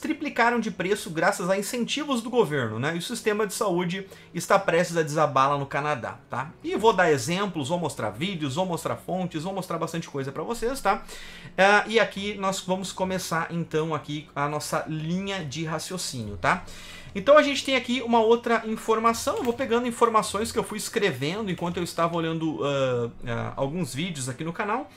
triplicaram de preço graças a incentivos do governo, né? E o sistema de saúde está prestes a desabar lá no Canadá, tá? E vou dar exemplos, vou mostrar vídeos, vou mostrar fontes, vou mostrar bastante coisa para vocês, tá? Uh, e aqui nós vamos começar então aqui a nossa linha de raciocínio, tá? Então a gente tem aqui uma outra informação, eu vou pegando informações que eu fui escrevendo enquanto eu estava olhando uh, uh, alguns vídeos aqui no canal,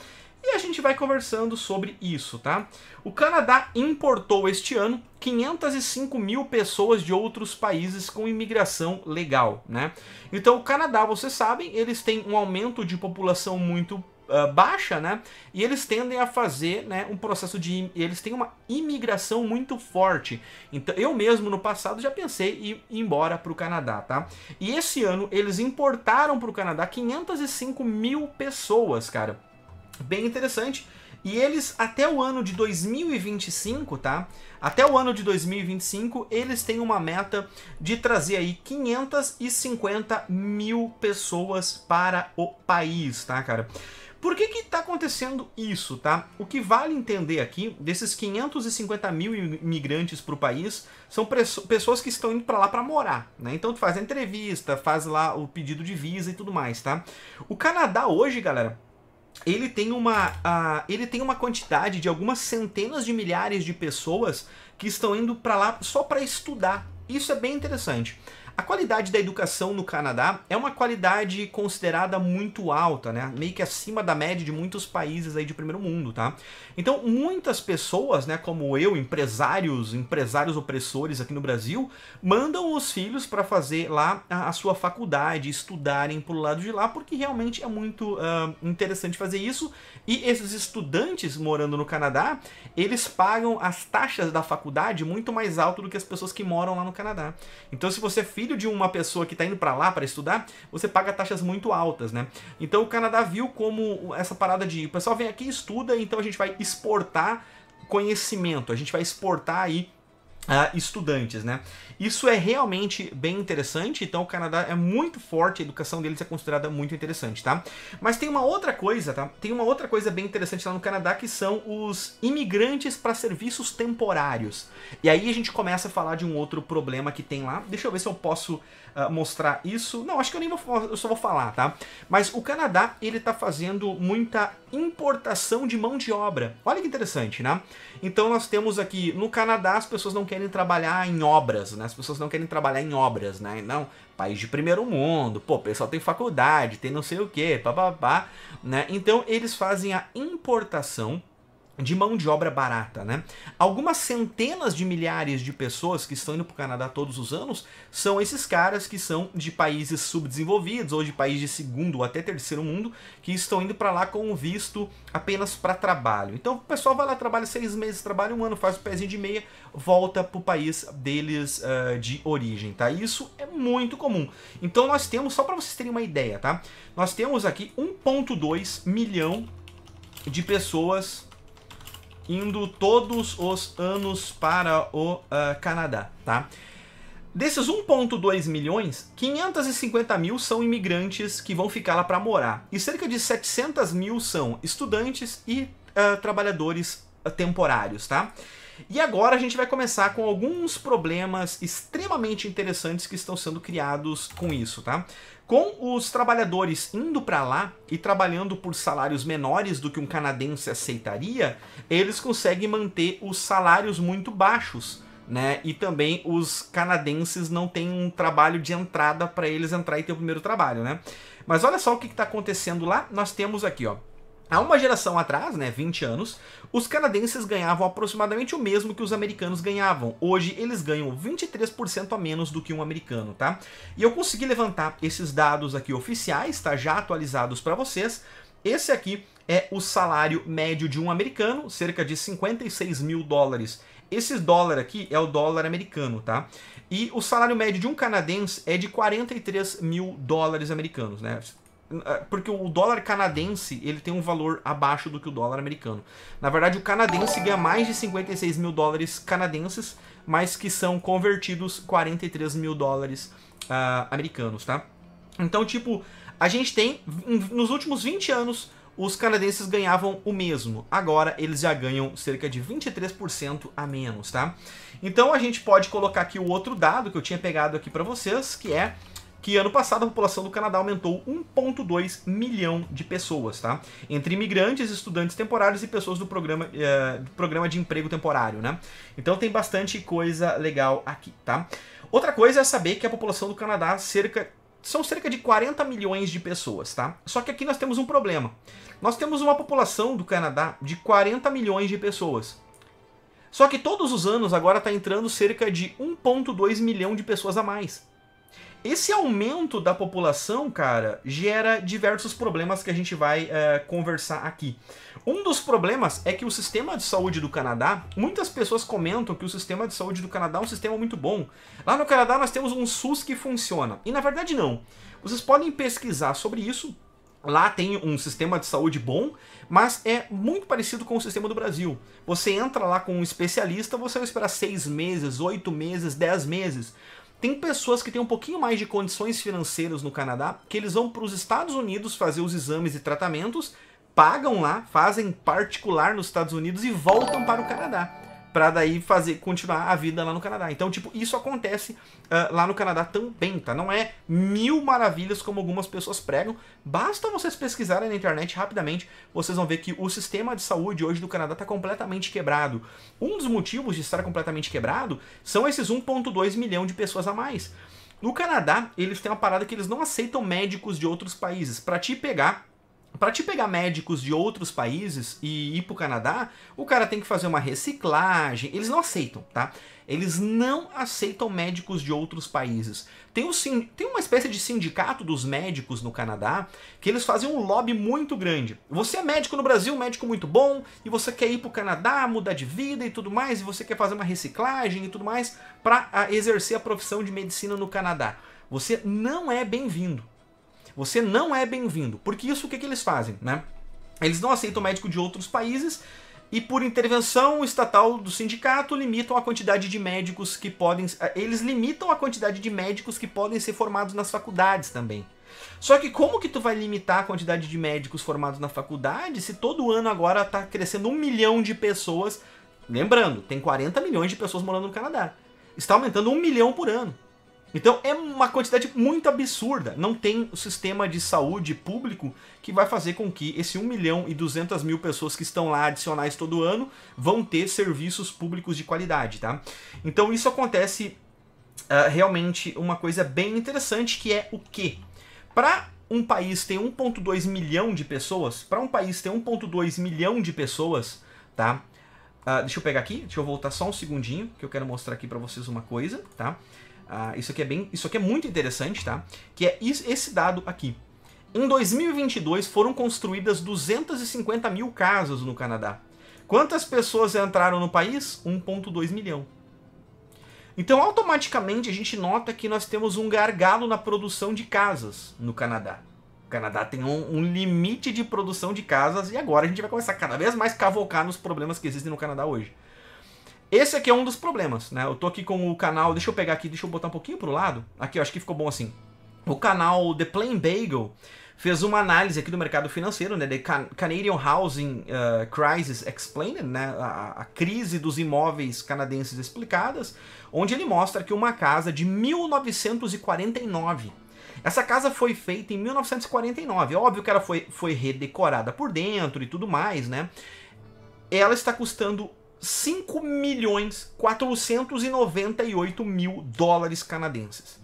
e a gente vai conversando sobre isso, tá? O Canadá importou este ano 505 mil pessoas de outros países com imigração legal, né? Então o Canadá, vocês sabem, eles têm um aumento de população muito Uh, baixa, né? E eles tendem a fazer, né, um processo de eles têm uma imigração muito forte. Então, eu mesmo no passado já pensei em ir embora para o Canadá, tá? E esse ano eles importaram para o Canadá 505 mil pessoas, cara bem interessante. E eles, até o ano de 2025, tá? Até o ano de 2025, eles têm uma meta de trazer aí 550 mil pessoas para o país, tá, cara? Por que que tá acontecendo isso, tá? O que vale entender aqui, desses 550 mil imigrantes pro país, são pessoas que estão indo para lá para morar, né? Então tu faz a entrevista, faz lá o pedido de visa e tudo mais, tá? O Canadá hoje, galera, ele tem uma, uh, ele tem uma quantidade de algumas centenas de milhares de pessoas que estão indo para lá só para estudar. Isso é bem interessante. A qualidade da educação no Canadá é uma qualidade considerada muito alta, né? Meio que acima da média de muitos países aí de primeiro mundo, tá? Então, muitas pessoas, né, como eu, empresários, empresários opressores aqui no Brasil, mandam os filhos para fazer lá a, a, sua faculdade, estudarem pro lado de lá, porque realmente é muito uh, interessante fazer isso. E esses estudantes morando no Canadá, eles pagam as taxas da faculdade muito mais alto do que as pessoas que moram lá no Canadá. Então, se você filho de uma pessoa que está indo para lá para estudar, você paga taxas muito altas, né? Então o Canadá viu como essa parada de o pessoal vem aqui e estuda, então a gente vai exportar conhecimento, a gente vai exportar aí Uh, estudantes, né? Isso é realmente bem interessante, então o Canadá é muito forte, a educação deles é considerada muito interessante, tá? Mas tem uma outra coisa, tá? Tem uma outra coisa bem interessante lá no Canadá que são os imigrantes para serviços temporários. E aí a gente começa a falar de um outro problema que tem lá. Deixa eu ver se eu posso uh, mostrar isso. Não, acho que eu nem vou, eu só vou falar, tá? Mas o Canadá, ele tá fazendo muita importação de mão de obra. Olha que interessante, né? Então nós temos aqui, no Canadá as pessoas não querem trabalhar em obras, né? As pessoas não querem trabalhar em obras, né? Não, país de primeiro mundo, pô, o pessoal tem faculdade, tem não sei o que, papapá, né? Então eles fazem a importação de mão de obra barata, né? Algumas centenas de milhares de pessoas que estão indo para o Canadá todos os anos são esses caras que são de países subdesenvolvidos ou de países de segundo ou até terceiro mundo que estão indo para lá com um visto apenas para trabalho. Então o pessoal vai lá, trabalha seis meses, trabalha um ano, faz o pezinho de meia, volta para o país deles uh, de origem, tá? Isso é muito comum. Então nós temos, só para vocês terem uma ideia, tá? Nós temos aqui 1.2 milhão de pessoas indo todos os anos para o uh, Canadá, tá? Desses 1,2 milhões, 550 mil são imigrantes que vão ficar lá para morar. E cerca de 700 mil são estudantes e uh, trabalhadores ah, temporários, tá? E agora a gente vai começar com alguns problemas extremamente interessantes que estão sendo criados com isso, tá? Com os trabalhadores indo para lá e trabalhando por salários menores do que um canadense aceitaria, eles conseguem manter os salários muito baixos. Né? E também os canadenses não têm um trabalho de entrada para eles entrar e ter o primeiro trabalho, né? Mas olha só o que está acontecendo lá. Nós temos aqui, ó, Há uma geração atrás, né, 20 anos, os canadenses ganhavam aproximadamente o mesmo que os americanos ganhavam. Hoje eles ganham 23% a menos do que um americano, tá? E eu consegui levantar esses dados aqui oficiais, tá? Já atualizados para vocês. Esse aqui é o salário médio de um americano, cerca de 56 mil dólares. Esse dólar aqui é o dólar americano, tá? E o salário médio de um canadense é de 43 mil dólares americanos, né? porque o dólar canadense ele tem um valor abaixo do que o dólar americano. Na verdade, o canadense ganha mais de 56 mil dólares canadenses, mas que são convertidos 43 mil dólares uh, americanos, tá? Então, tipo, a gente tem, nos últimos 20 anos, os canadenses ganhavam o mesmo. Agora eles já ganham cerca de 23% a menos, tá? Então a gente pode colocar aqui o outro dado que eu tinha pegado aqui para vocês, que é que ano passado a população do Canadá aumentou 1,2 milhão de pessoas, tá? Entre imigrantes, estudantes temporários e pessoas do programa, uh, do programa de emprego temporário, né? Então tem bastante coisa legal aqui, tá? Outra coisa é saber que a população do Canadá cerca são cerca de 40 milhões de pessoas, tá? Só que aqui nós temos um problema. Nós temos uma população do Canadá de 40 milhões de pessoas. Só que todos os anos agora está entrando cerca de 1,2 milhão de pessoas a mais. Esse aumento da população, cara, gera diversos problemas que a gente vai é, conversar aqui. Um dos problemas é que o sistema de saúde do Canadá, muitas pessoas comentam que o sistema de saúde do Canadá é um sistema muito bom. Lá no Canadá nós temos um SUS que funciona. E na verdade não. Vocês podem pesquisar sobre isso, Lá tem um sistema de saúde bom, mas é muito parecido com o sistema do Brasil. Você entra lá com um especialista, você vai esperar seis meses, oito meses, dez meses. Tem pessoas que têm um pouquinho mais de condições financeiras no Canadá, que eles vão para os Estados Unidos fazer os exames e tratamentos, pagam lá, fazem particular nos Estados Unidos e voltam para o Canadá para daí fazer continuar a vida lá no Canadá. Então, tipo, isso acontece uh, lá no Canadá também, tá? Não é mil maravilhas como algumas pessoas pregam. Basta vocês pesquisarem na internet rapidamente, vocês vão ver que o sistema de saúde hoje do Canadá tá completamente quebrado. Um dos motivos de estar completamente quebrado são esses 1.2 milhão de pessoas a mais. No Canadá, eles têm uma parada que eles não aceitam médicos de outros países. Para te pegar para te pegar médicos de outros países e ir pro Canadá, o cara tem que fazer uma reciclagem. Eles não aceitam, tá? Eles não aceitam médicos de outros países. Tem, um, tem uma espécie de sindicato dos médicos no Canadá que eles fazem um lobby muito grande. Você é médico no Brasil, médico muito bom, e você quer ir pro Canadá, mudar de vida e tudo mais, e você quer fazer uma reciclagem e tudo mais para ah, exercer a profissão de medicina no Canadá. Você não é bem-vindo você não é bem-vindo. Porque isso o que, que eles fazem, né? Eles não aceitam médico de outros países e por intervenção estatal do sindicato limitam a quantidade de médicos que podem eh, eles limitam a quantidade de médicos que podem ser formados nas faculdades também. Só que como que tu vai limitar a quantidade de médicos formados na faculdade se todo ano agora está crescendo um milhão de pessoas? Lembrando, tem 40 milhões de pessoas morando no Canadá. Está aumentando um milhão por ano. Então é uma quantidade muito absurda. Não tem o sistema de saúde público que vai fazer com que esse 1 milhão e 200 mil pessoas que estão lá adicionais todo ano vão ter serviços públicos de qualidade, tá? Então isso acontece uh, realmente uma coisa bem interessante que é o quê? Para um país ter 1.2 milhão de pessoas, para um país ter 1.2 milhão de pessoas, tá? Uh, deixa eu pegar aqui, deixa eu voltar só um segundinho que eu quero mostrar aqui para vocês uma coisa, tá? Ah, isso, aqui é bem, isso aqui é muito interessante, tá? Que é esse dado aqui. Em 2022 foram construídas 250 mil casas no Canadá. Quantas pessoas entraram no país? 1,2 milhão. Então, automaticamente, a gente nota que nós temos um gargalo na produção de casas no Canadá. O Canadá tem um, um, limite de produção de casas e agora a gente vai começar cada vez mais cavocar nos problemas que existem no Canadá hoje. Esse aqui é um dos problemas, né? Eu tô aqui com o canal, deixa eu pegar aqui, deixa eu botar um pouquinho pro lado. Aqui, eu acho que ficou bom assim. O canal The Plain Bagel fez uma análise aqui do mercado financeiro, né? The Canadian Housing uh, Crisis Explained, né? A, a, crise dos imóveis canadenses explicadas, onde ele mostra que uma casa de 1949. Essa casa foi feita em 1949. Óbvio que ela foi, foi redecorada por dentro e tudo mais, né? Ela está custando 5 milhões 498 mil dólares canadenses.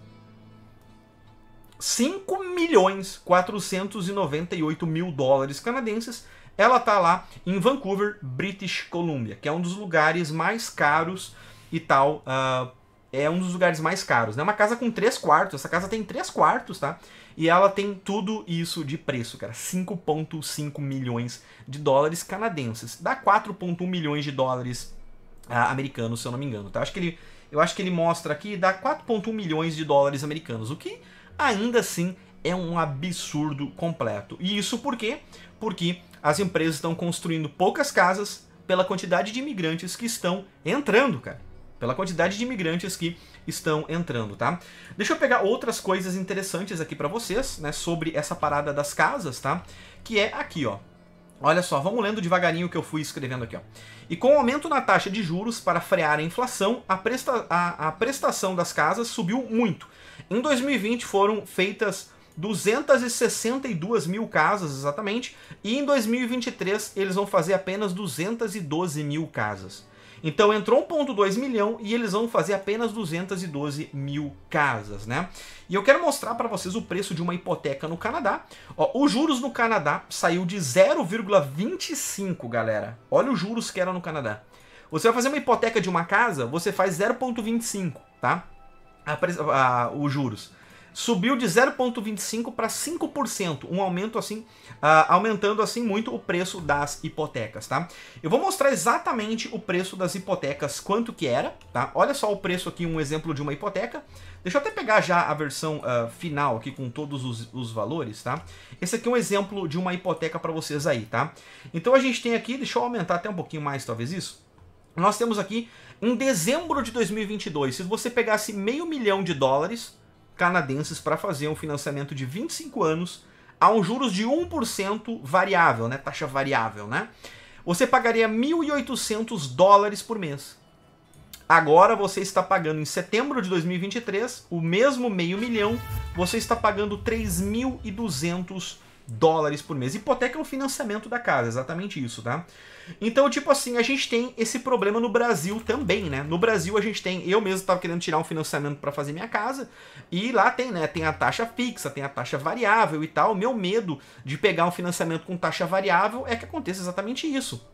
5 milhões 498 mil dólares canadenses. Ela tá lá em Vancouver, British Columbia, que é um dos lugares mais caros e tal. Uh, é um dos lugares mais caros. É né? uma casa com três quartos. Essa casa tem três quartos, tá? E ela tem tudo isso de preço, cara. 5,5 milhões de dólares canadenses. Dá 4,1 milhões de dólares ah, americanos, se eu não me engano, tá? Acho que ele, eu acho que ele mostra aqui, dá 4,1 milhões de dólares americanos. O que ainda assim é um absurdo completo. E isso por quê? Porque as empresas estão construindo poucas casas pela quantidade de imigrantes que estão entrando, cara pela quantidade de imigrantes que estão entrando, tá? Deixa eu pegar outras coisas interessantes aqui para vocês, né, sobre essa parada das casas, tá? Que é aqui, ó. Olha só, vamos lendo devagarinho o que eu fui escrevendo aqui, ó. E com o aumento na taxa de juros para frear a inflação, a, presta a, a prestação das casas subiu muito. Em 2020 foram feitas 262 mil casas exatamente, e em 2023 eles vão fazer apenas 212 mil casas. Então entrou 1.2 milhão e eles vão fazer apenas 212 mil casas, né? E eu quero mostrar para vocês o preço de uma hipoteca no Canadá. Ó, os juros no Canadá saiu de 0,25, galera. Olha os juros que era no Canadá. Você vai fazer uma hipoteca de uma casa, você faz 0,25, tá? A, a, os juros subiu de 0,25 para 5%, um aumento assim, uh, aumentando assim muito o preço das hipotecas, tá? Eu vou mostrar exatamente o preço das hipotecas, quanto que era, tá? Olha só o preço aqui, um exemplo de uma hipoteca. Deixa eu até pegar já a versão uh, final aqui com todos os, os, valores, tá? Esse aqui é um exemplo de uma hipoteca para vocês aí, tá? Então a gente tem aqui, deixa eu aumentar até um pouquinho mais talvez isso. Nós temos aqui em dezembro de 2022, se você pegasse meio milhão de dólares, canadenses para fazer um financiamento de 25 anos a um juros de 1% variável, né? Taxa variável, né? Você pagaria 1.800 dólares por mês. Agora você está pagando em setembro de 2023 o mesmo meio milhão, você está pagando 3.200 dólares por mês. Hipoteca é o financiamento da casa, exatamente isso, tá? Então, tipo assim, a gente tem esse problema no Brasil também, né? No Brasil a gente tem, eu mesmo estava querendo tirar um financiamento para fazer minha casa, e lá tem, né, tem a taxa fixa, tem a taxa variável e tal. Meu medo de pegar um financiamento com taxa variável é que aconteça exatamente isso,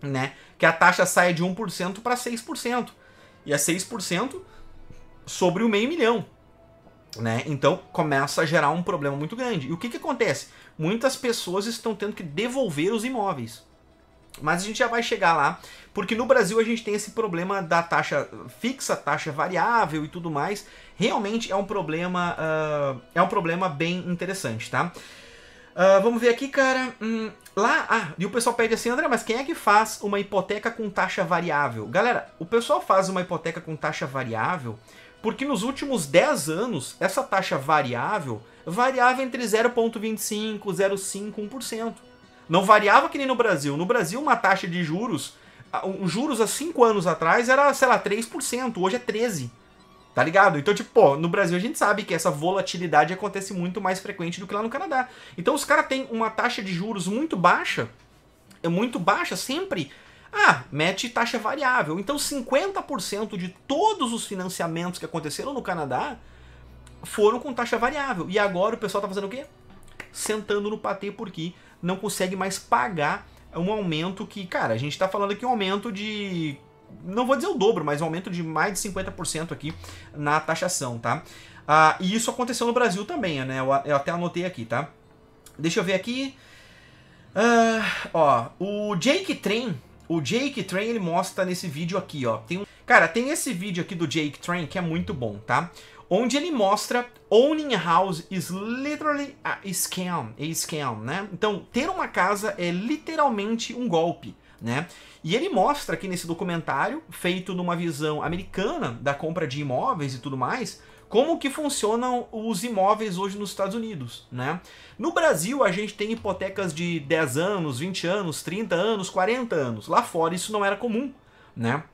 né? Que a taxa saia de 1% para 6%. E é 6% sobre o meio milhão. Né? Então começa a gerar um problema muito grande. E o que, que acontece? Muitas pessoas estão tendo que devolver os imóveis. Mas a gente já vai chegar lá, porque no Brasil a gente tem esse problema da taxa fixa, taxa variável e tudo mais. Realmente é um problema, uh, é um problema bem interessante, tá? Uh, vamos ver aqui, cara. Hum, lá, ah, e o pessoal pede assim, André, mas quem é que faz uma hipoteca com taxa variável? Galera, o pessoal faz uma hipoteca com taxa variável porque nos últimos 10 anos, essa taxa variável variava entre 0,25%, 0,5%, 1%. Não variava que nem no Brasil. No Brasil, uma taxa de juros, os juros há 5 anos atrás era, sei lá, 3%, hoje é 13%. Tá ligado? Então, tipo, pô, no Brasil a gente sabe que essa volatilidade acontece muito mais frequente do que lá no Canadá. Então os caras têm uma taxa de juros muito baixa, é muito baixa sempre ah, mete taxa variável. Então 50% de todos os financiamentos que aconteceram no Canadá foram com taxa variável. E agora o pessoal está fazendo o quê? Sentando no patê porque não consegue mais pagar um aumento que, cara, a gente está falando aqui um aumento de não vou dizer o dobro, mas um aumento de mais de 50% aqui na taxação, tá? Ah, e isso aconteceu no Brasil também, né? Eu, eu até anotei aqui, tá? Deixa eu ver aqui. Ah, ó, o Jake Train o Jake Train, ele mostra nesse vídeo aqui, ó. Tem um... Cara, tem esse vídeo aqui do Jake Train que é muito bom, tá? Onde ele mostra owning a house is literally a scam, a scam, né? Então, ter uma casa é literalmente um golpe né? E ele mostra aqui nesse documentário, feito numa visão americana da compra de imóveis e tudo mais, como que funcionam os imóveis hoje nos Estados Unidos, né? No Brasil, a gente tem hipotecas de 10 anos, 20 anos, 30 anos, 40 anos. Lá fora isso não era comum, né?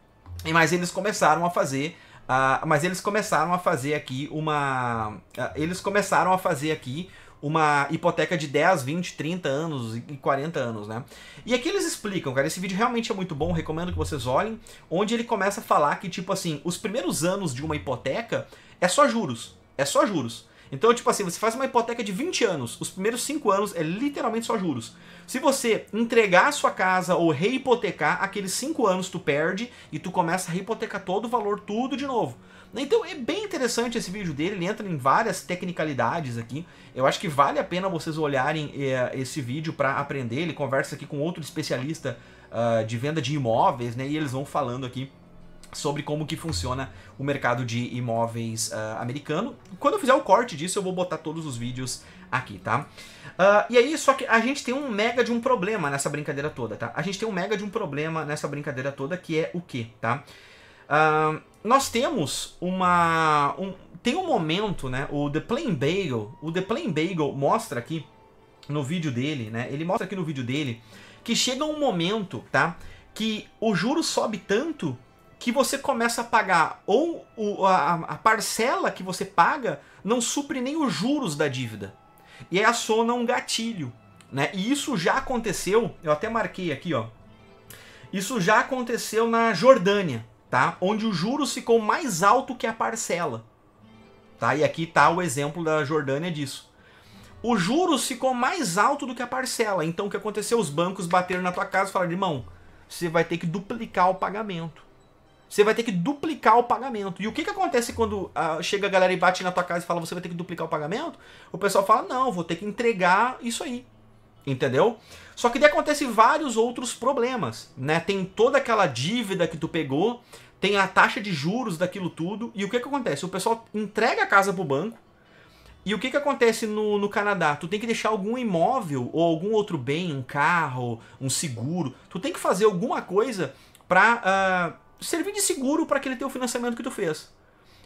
Mas eles começaram a fazer Uh, mas eles começaram a fazer aqui uma. Uh, eles começaram a fazer aqui uma hipoteca de 10, 20, 30 anos e 40 anos, né? E aqui eles explicam, cara, esse vídeo realmente é muito bom, recomendo que vocês olhem, onde ele começa a falar que, tipo assim, os primeiros anos de uma hipoteca é só juros, é só juros. Então, tipo assim, você faz uma hipoteca de 20 anos, os primeiros 5 anos é literalmente só juros. Se você entregar a sua casa ou reipotecar, aqueles 5 anos tu perde e tu começa a hipotecar todo o valor tudo de novo. Né, então é bem interessante esse vídeo dele, ele entra em várias tecnicalidades aqui. Eu acho que vale a pena vocês olharem é, esse vídeo para aprender. Ele conversa aqui com outro especialista uh, de venda de imóveis, né? E eles vão falando aqui sobre como que funciona o mercado de imóveis uh, americano. Quando eu fizer o corte disso, eu vou botar todos os vídeos aqui, tá? Uh, e aí, só que a gente tem um mega de um problema nessa brincadeira toda, tá? A gente tem um mega de um problema nessa brincadeira toda que é o quê, tá? nós temos uma. Um, tem um momento, né? O The Plain Bagel. O The Plain Bagel mostra aqui no vídeo dele, né? Ele mostra aqui no vídeo dele que chega um momento, tá? Que o juro sobe tanto que você começa a pagar ou o, a, a, parcela que você paga não supre nem os juros da dívida. E aí assona um gatilho, né? E isso já aconteceu, eu até marquei aqui, ó. Isso já aconteceu na Jordânia, tá? Onde o juros ficou mais alto que a parcela, tá? E aqui tá o exemplo da Jordânia disso. O juros ficou mais alto do que a parcela. Então o que aconteceu? Os bancos bateram na tua casa e falaram: "Irmão, você vai ter que duplicar o pagamento. Você vai ter que duplicar o pagamento. E o que, que acontece quando ah, chega a galera e bate na tua casa e fala: "Você vai ter que duplicar o pagamento?" O pessoal fala: "Não, vou ter que entregar isso aí." entendeu? Só que daí acontece vários outros problemas, né? Tem toda aquela dívida que tu pegou, tem a taxa de juros daquilo tudo, e o que que acontece? O pessoal entrega a casa pro banco, e o que que acontece no, no Canadá? Tu tem que deixar algum imóvel ou algum outro bem, um carro, um seguro, tu tem que fazer alguma coisa pra uh, servir de seguro para aquele teu financiamento que tu fez.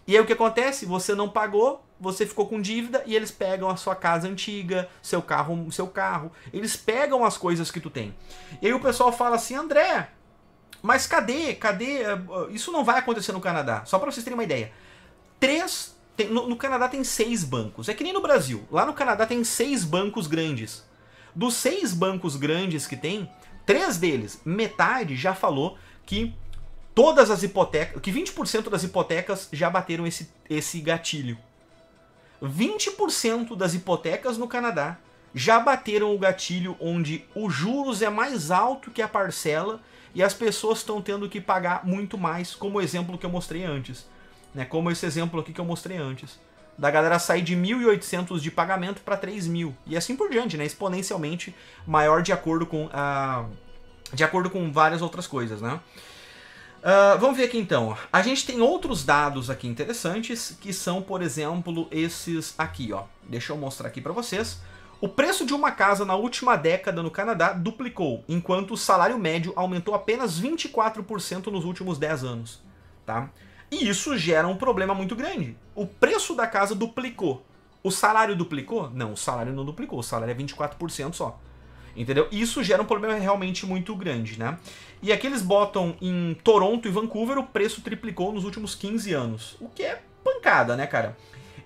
E aí o que acontece? Você não pagou, você ficou com dívida e eles pegam a sua casa antiga, seu carro, seu carro. Eles pegam as coisas que tu tem. E aí o pessoal fala assim, André, mas cadê? Cadê? Eh, isso não vai acontecer no Canadá. Só para vocês terem uma ideia. Três. Tem, no, no Canadá tem seis bancos. É que nem no Brasil. Lá no Canadá tem seis bancos grandes. Dos seis bancos grandes que tem, três deles, metade já falou que todas as hipotecas, que 20% das hipotecas já bateram esse, esse gatilho. 20% das hipotecas no Canadá já bateram o gatilho onde os juros é mais alto que a parcela e as pessoas estão tendo que pagar muito mais, como o exemplo que eu mostrei antes. Né? Como esse exemplo aqui que eu mostrei antes. Da galera sair de 1.800 de pagamento para 3.000. E assim por diante, né? exponencialmente maior de acordo com, a, ah, de acordo com várias outras coisas. Né? Ah, vamos ver aqui então. A gente tem outros dados aqui interessantes, que são, por exemplo, esses aqui, ó. Deixa eu mostrar aqui para vocês. O preço de uma casa na última década no Canadá duplicou, enquanto o salário médio aumentou apenas 24% nos últimos 10 anos, tá? E isso gera um problema muito grande. O preço da casa duplicou. O salário duplicou? Não, o salário não duplicou, o salário é 24% só. Entendeu? Isso gera um problema realmente muito grande, né? E aqui eles botam em Toronto e Vancouver, o preço triplicou nos últimos 15 anos. O que é pancada, né, cara?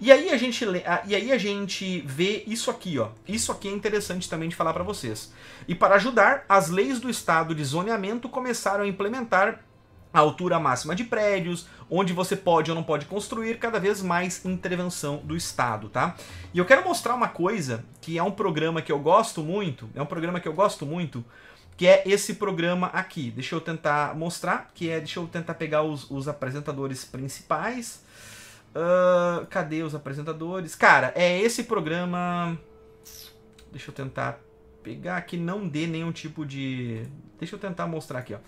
E aí a gente e aí a gente vê isso aqui, ó. Isso aqui é interessante também de falar para vocês. E para ajudar, as leis do estado de zoneamento começaram a implementar a altura máxima de prédios, onde você pode ou não pode construir, cada vez mais intervenção do Estado, tá? E eu quero mostrar uma coisa que é um programa que eu gosto muito, é um programa que eu gosto muito, que é esse programa aqui. Deixa eu tentar mostrar, que é, deixa eu tentar pegar os, os apresentadores principais. Uh, cadê os apresentadores? Cara, é esse programa. Deixa eu tentar pegar que não dê nenhum tipo de. Deixa eu tentar mostrar aqui, ó.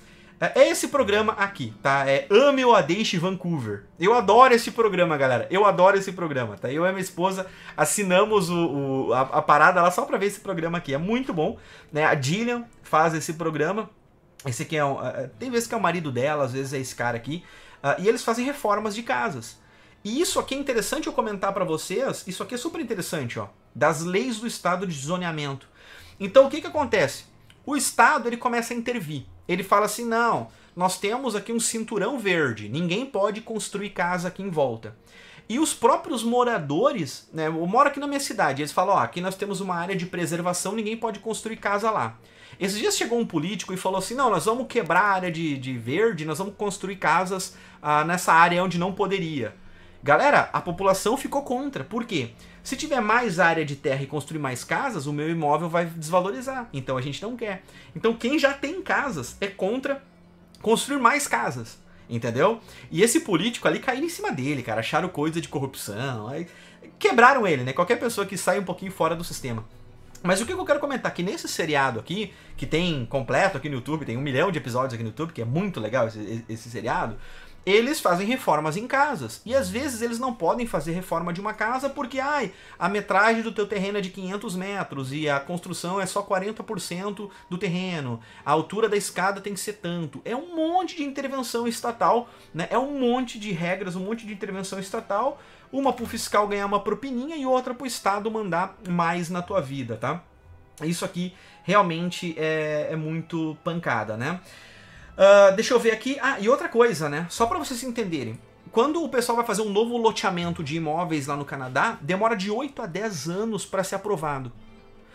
É, é esse programa aqui, tá? É Ame ou a Vancouver. Eu adoro esse programa, galera. Eu adoro esse programa, tá? Eu e minha esposa assinamos o, o a, a, parada lá só pra ver esse programa aqui. É muito bom, né? A Jillian faz esse programa. Esse aqui é um, é, Tem vezes que é o marido dela, às vezes é esse cara aqui. Uh, e eles fazem reformas de casas. E isso aqui é interessante eu comentar para vocês. Isso aqui é super interessante, ó. Das leis do estado de zoneamento. Então o que que acontece? O estado ele começa a intervir. Ele fala assim: não, nós temos aqui um cinturão verde, ninguém pode construir casa aqui em volta. E os próprios moradores, né, eu moro aqui na minha cidade, eles falam: ó, aqui nós temos uma área de preservação, ninguém pode construir casa lá. Esses dias chegou um político e falou assim: não, nós vamos quebrar a área de, de verde, nós vamos construir casas ah, nessa área onde não poderia. Galera, a população ficou contra. Por quê? Se tiver mais área de terra e construir mais casas, o meu imóvel vai desvalorizar. Então a gente não quer. Então quem já tem casas é contra construir mais casas. Entendeu? E esse político ali caíram em cima dele, cara. Acharam coisa de corrupção. Aí quebraram ele, né? Qualquer pessoa que sai um pouquinho fora do sistema. Mas o que eu quero comentar que nesse seriado aqui, que tem completo aqui no YouTube, tem um milhão de episódios aqui no YouTube, que é muito legal esse, esse seriado, eles fazem reformas em casas. E às vezes eles não podem fazer reforma de uma casa porque ai, a metragem do teu terreno é de 500 metros e a construção é só 40% do terreno. A altura da escada tem que ser tanto. É um monte de intervenção estatal, né? é um monte de regras, um monte de intervenção estatal. Uma para o fiscal ganhar uma propininha e outra para o Estado mandar mais na tua vida, tá? Isso aqui realmente é, é muito pancada, né? Ah, deixa eu ver aqui. Ah, e outra coisa, né? Só para vocês entenderem. Quando o pessoal vai fazer um novo loteamento de imóveis lá no Canadá, demora de 8 a 10 anos para ser aprovado.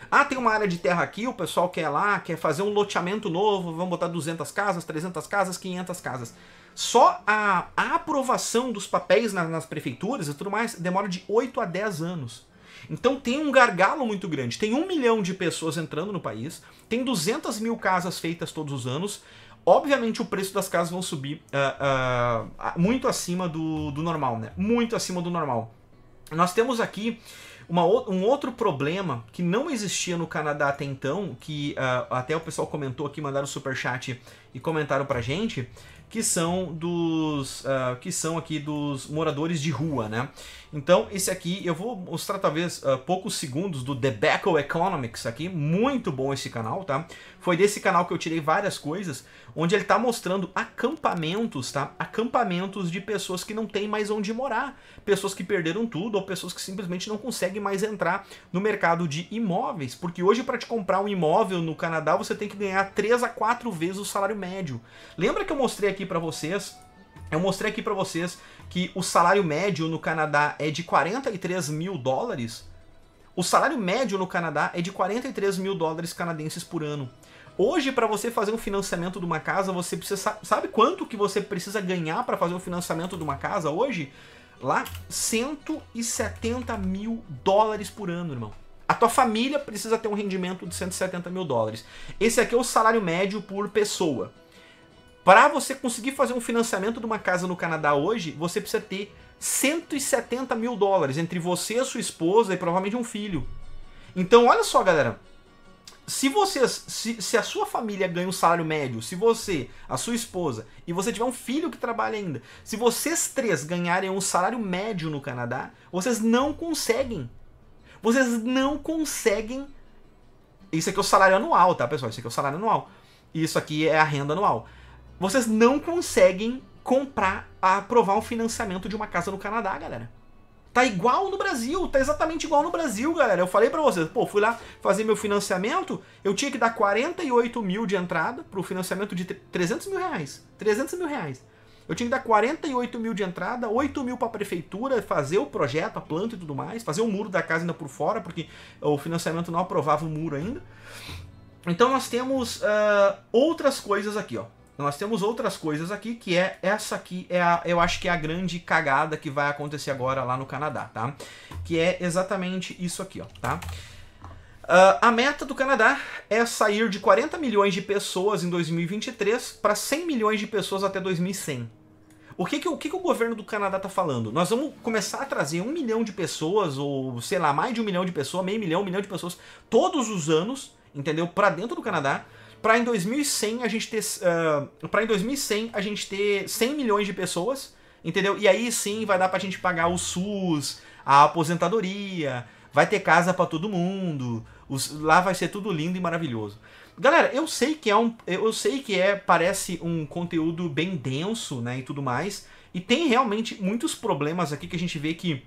Ah, tem uma área de terra aqui, o pessoal quer lá, quer fazer um loteamento novo, vão botar 200 casas, 300 casas, 500 casas. Só a, a aprovação dos papéis na, nas prefeituras e tudo mais demora de 8 a 10 anos. Então tem um gargalo muito grande. Tem um milhão de pessoas entrando no país, tem 200 mil casas feitas todos os anos, Obviamente o preço das casas vão subir uh, uh, muito acima do, do normal, né? Muito acima do normal. Nós temos aqui uma, um outro problema que não existia no Canadá até então, que uh, até o pessoal comentou aqui, mandaram super chat e comentaram pra gente que são dos uh, que são aqui dos moradores de rua, né? Então esse aqui eu vou mostrar talvez uh, poucos segundos do Debacle Economics aqui, muito bom esse canal, tá? Foi desse canal que eu tirei várias coisas, onde ele tá mostrando acampamentos, tá? Acampamentos de pessoas que não têm mais onde morar, pessoas que perderam tudo ou pessoas que simplesmente não conseguem mais entrar no mercado de imóveis, porque hoje para te comprar um imóvel no Canadá você tem que ganhar três a quatro vezes o salário médio médio. Lembra que eu mostrei aqui para vocês eu mostrei aqui para vocês que o salário médio no Canadá é de 43 mil dólares. O salário médio no Canadá é de 43 mil dólares canadenses por ano. Hoje, para você fazer um financiamento de uma casa, você precisa. Sabe quanto que você precisa ganhar para fazer o um financiamento de uma casa hoje? Lá, 170 mil dólares por ano, irmão. A tua família precisa ter um rendimento de 170 mil dólares. Esse aqui é o salário médio por pessoa. Para você conseguir fazer um financiamento de uma casa no Canadá hoje, você precisa ter 170 mil dólares entre você, sua esposa e provavelmente um filho. Então, olha só, galera. Se vocês, se, se, a sua família ganha um salário médio, se você, a sua esposa e você tiver um filho que trabalha ainda, se vocês três ganharem um salário médio no Canadá, vocês não conseguem vocês não conseguem. Isso aqui é o salário anual, tá, pessoal? Isso aqui é o salário anual. Isso aqui é a renda anual. Vocês não conseguem comprar, aprovar um financiamento de uma casa no Canadá, galera. Tá igual no Brasil, tá exatamente igual no Brasil, galera. Eu falei para vocês, pô, fui lá fazer meu financiamento, eu tinha que dar 48 mil de entrada pro financiamento de 300 mil reais. 300 mil reais. Eu tinha que dar 48 mil de entrada, 8 mil para a prefeitura fazer o projeto, a planta e tudo mais, fazer o muro da casa ainda por fora, porque o financiamento não aprovava o muro ainda. Então nós temos uh, outras coisas aqui, ó. Nós temos outras coisas aqui, que é essa aqui, é a, eu acho que é a grande cagada que vai acontecer agora lá no Canadá, tá? Que é exatamente isso aqui, ó, tá? Uh, a meta do Canadá é sair de 40 milhões de pessoas em 2023 para 100 milhões de pessoas até 2100. O que que, o que que o governo do Canadá está falando? Nós vamos começar a trazer um milhão de pessoas, ou sei lá, mais de um milhão de pessoas, meio milhão, um milhão de pessoas, todos os anos, entendeu? Para dentro do Canadá, para em 2100 a gente ter, uh, ah, para em 2100 a gente ter 100 milhões de pessoas, entendeu? E aí sim vai dar para a gente pagar o SUS, a aposentadoria, vai ter casa para todo mundo, os, lá vai ser tudo lindo e maravilhoso. Galera, eu sei que é um. Eu sei que é. Parece um conteúdo bem denso, né? E tudo mais. E tem realmente muitos problemas aqui que a gente vê que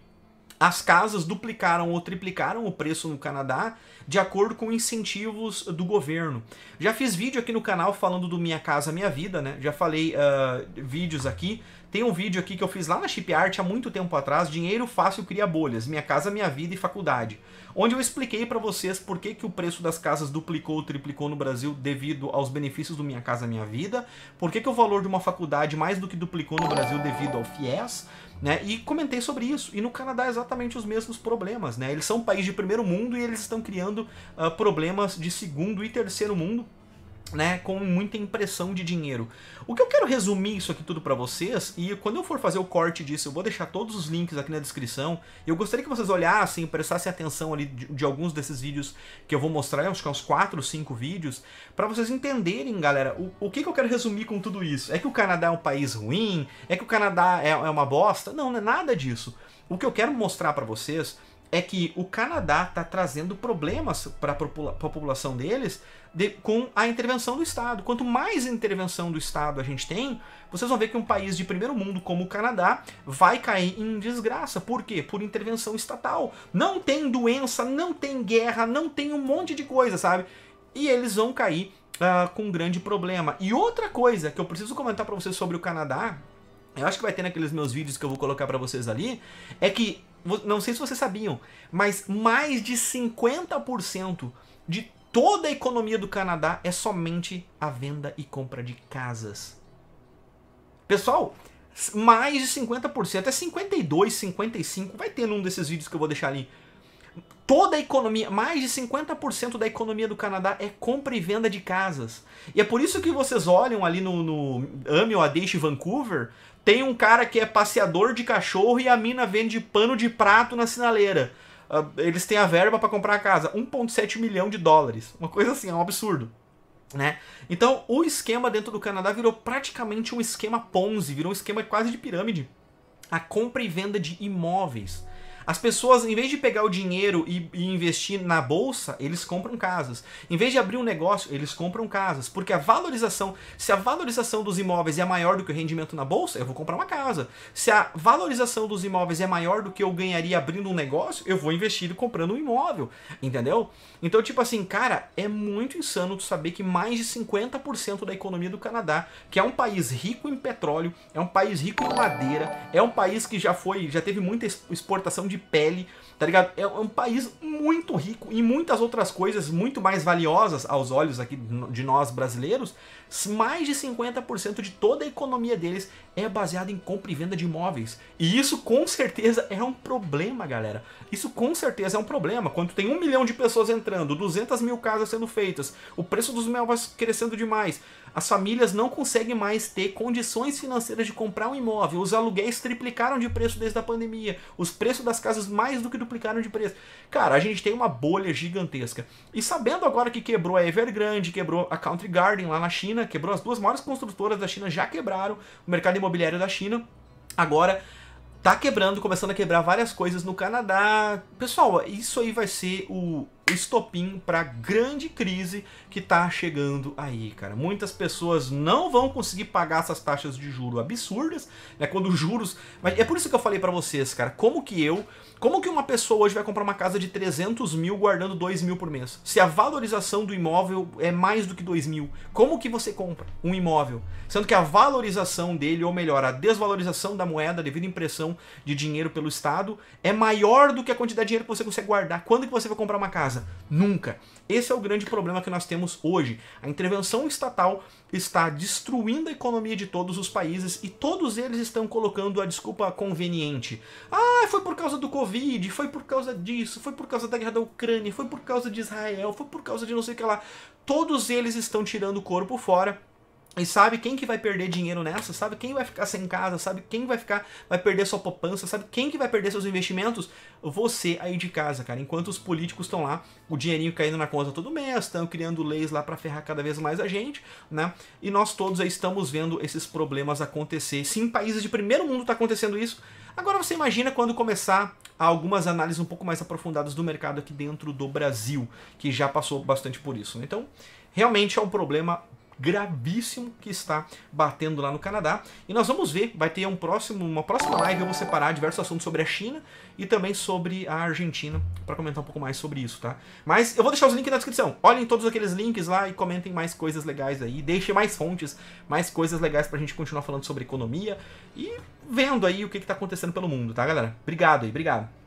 as casas duplicaram ou triplicaram o preço no Canadá de acordo com incentivos do governo. Já fiz vídeo aqui no canal falando do Minha Casa Minha Vida, né? Já falei uh, vídeos aqui tem um vídeo aqui que eu fiz lá na Chip Art há muito tempo atrás, Dinheiro Fácil Cria Bolhas, Minha Casa, Minha Vida e Faculdade, onde eu expliquei para vocês por que, que o preço das casas duplicou ou triplicou no Brasil devido aos benefícios do Minha Casa Minha Vida, por que, que o valor de uma faculdade mais do que duplicou no Brasil devido ao FIES, né? E comentei sobre isso. E no Canadá é exatamente os mesmos problemas, né? Eles são um país de primeiro mundo e eles estão criando uh, problemas de segundo e terceiro mundo né, com muita impressão de dinheiro. O que eu quero resumir isso aqui tudo para vocês, e quando eu for fazer o corte disso, eu vou deixar todos os links aqui na descrição. Eu gostaria que vocês olhassem, prestassem atenção ali de, de alguns desses vídeos que eu vou mostrar, acho que é uns 4 ou 5 vídeos, para vocês entenderem, galera, o, o que, que, eu quero resumir com tudo isso. É que o Canadá é um país ruim? É que o Canadá é, é uma bosta? Não, não é nada disso. O que eu quero mostrar para vocês é que o Canadá está trazendo problemas para a população deles de, com a intervenção do Estado. Quanto mais intervenção do Estado a gente tem, vocês vão ver que um país de primeiro mundo como o Canadá vai cair em desgraça. Por quê? Por intervenção estatal. Não tem doença, não tem guerra, não tem um monte de coisa, sabe? E eles vão cair uh, com um grande problema. E outra coisa que eu preciso comentar para vocês sobre o Canadá, eu acho que vai ter naqueles meus vídeos que eu vou colocar para vocês ali, é que, não sei se vocês sabiam, mas mais de 50% de Toda a economia do Canadá é somente a venda e compra de casas. Pessoal, mais de 50%, é 52, 55, vai ter num desses vídeos que eu vou deixar ali. Toda a economia, mais de 50% da economia do Canadá é compra e venda de casas. E é por isso que vocês olham ali no, no ou Adeixe, Vancouver, tem um cara que é passeador de cachorro e a mina vende pano de prato na sinaleira. Ah, eles têm a verba para comprar a casa, 1.7 milhão de dólares. Uma coisa assim, é um absurdo. Né? Então, o esquema dentro do Canadá virou praticamente um esquema Ponzi, virou um esquema quase de pirâmide. A compra e venda de imóveis. As pessoas, em vez de pegar o dinheiro e, e, investir na bolsa, eles compram casas. Em vez de abrir um negócio, eles compram casas. Porque a valorização, se a valorização dos imóveis é maior do que o rendimento na bolsa, eu vou comprar uma casa. Se a valorização dos imóveis é maior do que eu ganharia abrindo um negócio, eu vou investir comprando um imóvel. Entendeu? Então, tipo assim, cara, é muito insano tu saber que mais de 50% da economia do Canadá, que é um país rico em petróleo, é um país rico em madeira, é um país que já foi, já teve muita exportação de pele, tá ligado? É um país muito rico e muitas outras coisas muito mais valiosas aos olhos aqui de nós brasileiros. Mais de 50% de toda a economia deles é baseada em compra e venda de imóveis. E isso com certeza é um problema, galera. Isso com certeza é um problema. Quando tem um milhão de pessoas entrando, 200 mil casas sendo feitas, o preço dos imóveis crescendo demais, as famílias não conseguem mais ter condições financeiras de comprar um imóvel. Os aluguéis triplicaram de preço desde a pandemia. Os preços das casas mais do que duplicaram de preço. Cara, a gente tem uma bolha gigantesca. E sabendo agora que quebrou a Evergrande, quebrou a Country Garden lá na China, quebrou as duas maiores construtoras da China, já quebraram o mercado imobiliário da China. Agora tá quebrando, começando a quebrar várias coisas no Canadá. Pessoal, isso aí vai ser o estopim para a grande crise que está chegando aí, cara. Muitas pessoas não vão conseguir pagar essas taxas de juro absurdas, né? Quando juros, mas é por isso que eu falei para vocês, cara, como que eu, como que uma pessoa hoje vai comprar uma casa de 300 mil guardando 2 mil por mês? Se a valorização do imóvel é mais do que 2 mil, como que você compra um imóvel? Sendo que a valorização dele, ou melhor, a desvalorização da moeda devido à impressão de dinheiro pelo Estado é maior do que a quantidade de dinheiro que você consegue guardar. Quando que você vai comprar uma casa? casa? Nunca. Esse é o grande problema que nós temos hoje. A intervenção estatal está destruindo a economia de todos os países e todos eles estão colocando a desculpa conveniente. Ah, foi por causa do Covid, foi por causa disso, foi por causa da guerra da Ucrânia, foi por causa de Israel, foi por causa de não sei o que lá. Todos eles estão tirando o corpo fora e sabe quem que vai perder dinheiro nessa? Sabe quem vai ficar sem casa? Sabe quem vai ficar vai perder sua poupança? Sabe quem que vai perder seus investimentos? Você aí de casa, cara. Enquanto os políticos estão lá, o dinheirinho caindo na conta todo mês, estão criando leis lá para ferrar cada vez mais a gente, né? E nós todos aí estamos vendo esses problemas acontecer. Sim, em países de primeiro mundo está acontecendo isso. Agora você imagina quando começar algumas análises um pouco mais aprofundadas do mercado aqui dentro do Brasil, que já passou bastante por isso. Né? Então, realmente é um problema gravíssimo que está batendo lá no Canadá. E nós vamos ver, vai ter um próximo, uma próxima live, eu vou separar diversos assuntos sobre a China e também sobre a Argentina, para comentar um pouco mais sobre isso, tá? Mas eu vou deixar os links na descrição. Olhem todos aqueles links lá e comentem mais coisas legais aí. Deixem mais fontes, mais coisas legais pra gente continuar falando sobre economia e vendo aí o que, que tá acontecendo pelo mundo, tá, galera? Obrigado aí, obrigado.